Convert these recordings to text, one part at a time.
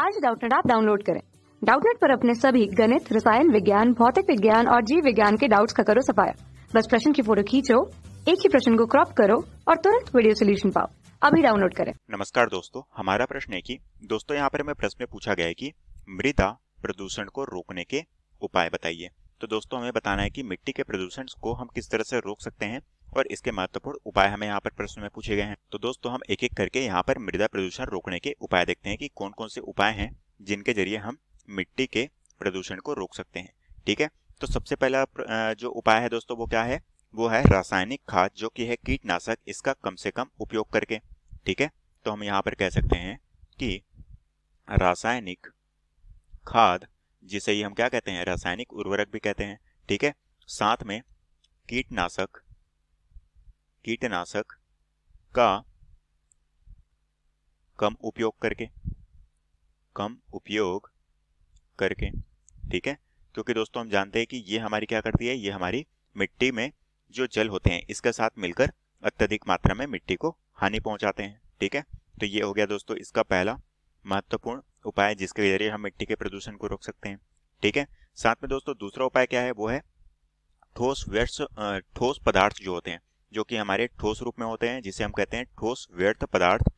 आज डाउटनेट आप डाउनलोड करें डाउटनेट पर अपने सभी गणित रसायन विज्ञान भौतिक विज्ञान और जीव विज्ञान के डाउट्स का करो सफाया बस प्रश्न की फोटो खींचो एक ही प्रश्न को क्रॉप करो और तुरंत वीडियो सोल्यूशन पाओ अभी डाउनलोड करें नमस्कार दोस्तों हमारा प्रश्न है कि दोस्तों यहाँ पर हमें प्रश्न में पूछा गया है कि मृदा प्रदूषण को रोकने के उपाय बताइए तो दोस्तों हमें बताना है कि मिट्टी के प्रदूषण को हम किस तरह से रोक सकते हैं और इसके महत्वपूर्ण उपाय हमें यहाँ पर प्रश्न में पूछे गए हैं तो दोस्तों हम एक एक करके यहाँ पर मृदा प्रदूषण रोकने के उपाय देखते हैं कि कौन कौन से उपाय हैं जिनके जरिए हम मिट्टी के प्रदूषण को रोक सकते हैं ठीक है तो सबसे पहला जो उपाय है दोस्तों वो क्या है वो है रासायनिक खाद जो कि है कीटनाशक इसका कम से कम उपयोग करके ठीक है तो हम यहाँ पर कह सकते हैं कि रासायनिक खाद जिसे ही हम क्या कहते हैं रासायनिक उर्वरक भी कहते हैं ठीक है साथ में कीटनाशक कीटनाशक का कम उपयोग करके कम उपयोग करके ठीक है क्योंकि दोस्तों हम जानते हैं कि ये हमारी क्या करती है ये हमारी मिट्टी में जो जल होते हैं इसके साथ मिलकर अत्यधिक मात्रा में मिट्टी को हानि पहुंचाते हैं ठीक है तो ये हो गया दोस्तों इसका पहला महत्वपूर्ण उपाय जिसके जरिए हम मिट्टी के प्रदूषण को रोक सकते हैं ठीक है साथ में दोस्तों दूसरा उपाय क्या है वो है ठोस व्यर्थ ठोस पदार्थ जो होते हैं जो कि हमारे ठोस रूप में होते हैं जिसे हम कहते हैं ठोस व्यर्थ पदार्थ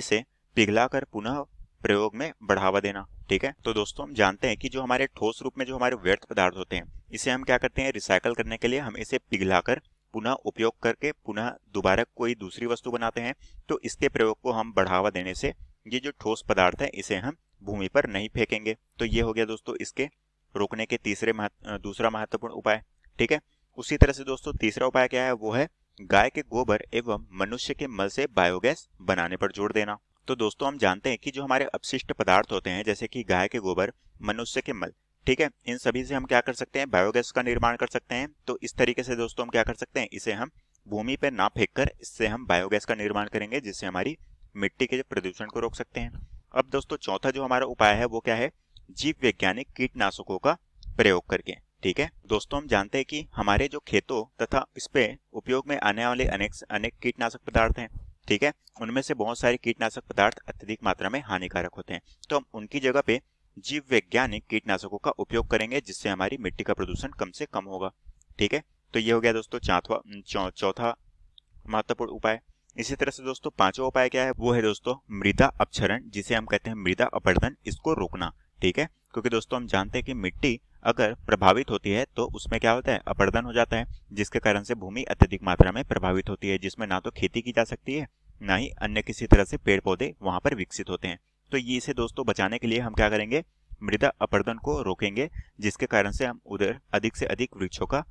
इसे पिघलाकर पुनः प्रयोग में बढ़ावा देना ठीक है तो दोस्तों हम जानते हैं कि जो हमारे ठोस रूप में जो हमारे व्यर्थ पदार्थ होते हैं इसे हम क्या करते हैं रिसाइकल करने के लिए हम इसे पिघलाकर पुनः उपयोग करके पुनः दोबारा कोई दूसरी वस्तु बनाते हैं तो इसके प्रयोग को हम बढ़ावा देने से ये जो ठोस पदार्थ है इसे हम भूमि पर नहीं फेंकेंगे तो ये हो गया दोस्तों इसके रोकने के तीसरे महत, दूसरा महत्वपूर्ण उपाय ठीक है उसी तरह से दोस्तों तीसरा उपाय क्या है वो है गाय के गोबर एवं मनुष्य के मल से बायोगैस बनाने पर जोर देना तो दोस्तों हम जानते हैं कि जो हमारे अपशिष्ट पदार्थ होते हैं जैसे कि गाय के गोबर मनुष्य के मल ठीक है इन सभी से हम क्या कर सकते हैं बायोगैस का निर्माण कर सकते हैं तो इस तरीके से दोस्तों हम क्या कर सकते हैं इसे हम भूमि पर ना फेंक कर इससे हम बायोगैस का निर्माण करेंगे जिससे हमारी मिट्टी के प्रदूषण को रोक सकते हैं अब दोस्तों चौथा जो हमारा उपाय है वो क्या है जीव वैज्ञानिक कीटनाशकों का प्रयोग करके ठीक है दोस्तों हम जानते हैं कि हमारे जो खेतों तथा इस पे उपयोग में आने वाले अनेक अनेक कीटनाशक पदार्थ हैं ठीक है उनमें से बहुत सारे कीटनाशक पदार्थ अत्यधिक मात्रा में हानिकारक होते हैं तो हम उनकी जगह पे जीव वैज्ञानिक कीटनाशकों का उपयोग करेंगे जिससे हमारी मिट्टी का प्रदूषण कम से कम होगा ठीक है तो ये हो गया दोस्तों चौथा चौथा महत्वपूर्ण उपाय इसी तरह से दोस्तों पांचवा उपाय क्या है वो है दोस्तों मृदा अपचरण जिसे हम कहते हैं मृदा अपर्दन इसको रोकना ठीक है क्योंकि दोस्तों हम जानते हैं कि मिट्टी अगर प्रभावित होती है तो उसमें क्या होता है अपर्दन हो जाता है जिसके कारण से भूमि अत्यधिक मात्रा में प्रभावित होती है जिसमें ना तो खेती की जा सकती है ना ही अन्य किसी तरह से पेड़ पौधे वहां पर विकसित होते हैं तो ये इसे दोस्तों बचाने के लिए हम क्या करेंगे मृदा अपर्दन को रोकेंगे जिसके कारण से हम उधर अधिक से अधिक वृक्षों का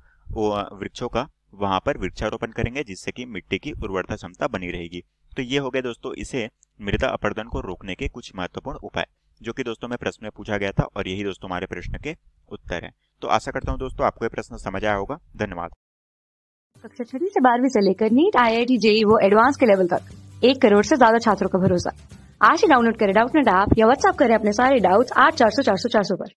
वृक्षों का वहां पर वृक्षारोपण करेंगे जिससे कि मिट्टी की उर्वरता क्षमता बनी रहेगी तो ये हो गया दोस्तों इसे मृदा अपर्दन को रोकने के कुछ महत्वपूर्ण उपाय जो कि दोस्तों में प्रश्न में पूछा गया था और यही दोस्तों हमारे प्रश्न के उत्तर है तो आशा करता हूँ दोस्तों आपको ये प्रश्न समझ आया होगा धन्यवाद कक्षा छठी से बारहवीं से लेकर NEET I I T JEE वो एडवांस के लेवल तक एक करोड़ से ज्यादा छात्रों का भरोसा आज ही डाउनलोड करें डाउट नेट ऐप या व्हाट्सएप करें अपने सारे डाउट्स आठ चार सौ चार सौ चार सौ पर